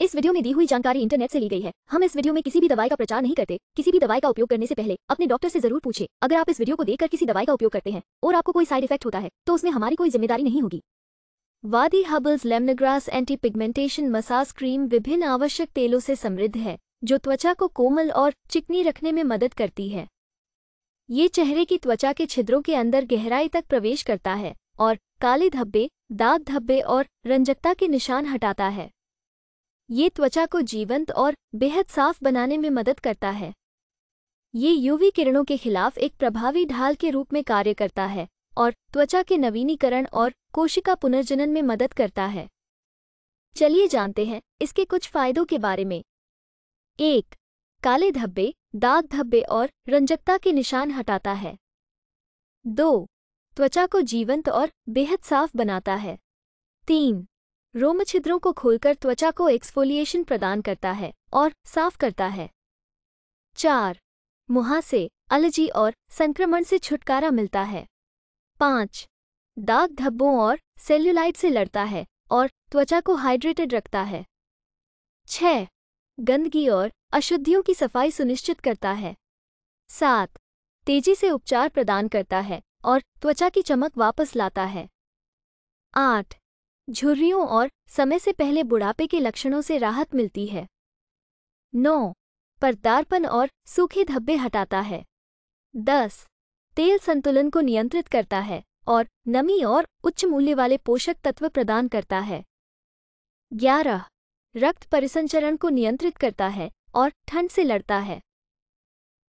इस वीडियो में दी हुई जानकारी इंटरनेट से ली गई है हम इस वीडियो में किसी भी दवाई का प्रचार नहीं करते किसी भी दवाई का उपयोग करने से पहले अपने डॉक्टर से जरूर पूछे अगर आप इस वीडियो को देखकर किसी दवाई का उपयोग करते हैं और आपको कोई साइड इफेक्ट होता है तो उसमें हमारी कोई जिम्मेदारी नहीं होगी Vaadi herbals lemongrass anti pigmentation massage cream विभिन्न आवश्यक तेलों से समृद्ध है जो त्वचा को कोमल और चिकनी रखने में मदद करती है ये चेहरे की त्वचा के छिद्रों के अंदर गहराई तक प्रवेश करता है और काले धब्बे दाग धब्बे और रंजकता के निशान हटाता है ये त्वचा को जीवंत और बेहद साफ बनाने में मदद करता है ये यूवी किरणों के खिलाफ एक प्रभावी ढाल के रूप में कार्य करता है और त्वचा के नवीनीकरण और कोशिका पुनर्जनन में मदद करता है चलिए जानते हैं इसके कुछ फायदों के बारे में एक काले धब्बे दाग धब्बे और रंजकता के निशान हटाता है दो त्वचा को जीवंत और बेहद साफ बनाता है तीन रोमछिद्रों को खोलकर त्वचा को एक्सफोलिएशन प्रदान करता है और साफ करता है चार मुहा से अलर्जी और संक्रमण से छुटकारा मिलता है पाँच दाग धब्बों और सेल्यूलाइट से लड़ता है और त्वचा को हाइड्रेटेड रखता है छ गंदगी और अशुद्धियों की सफाई सुनिश्चित करता है सात तेजी से उपचार प्रदान करता है और त्वचा की चमक वापस लाता है आठ झुर्रियों और समय से पहले बुढ़ापे के लक्षणों से राहत मिलती है नौ परदारपन और सूखे धब्बे हटाता है दस तेल संतुलन को नियंत्रित करता है और नमी और उच्च मूल्य वाले पोषक तत्व प्रदान करता है ग्यारह रक्त परिसंचरण को नियंत्रित करता है और ठंड से लड़ता है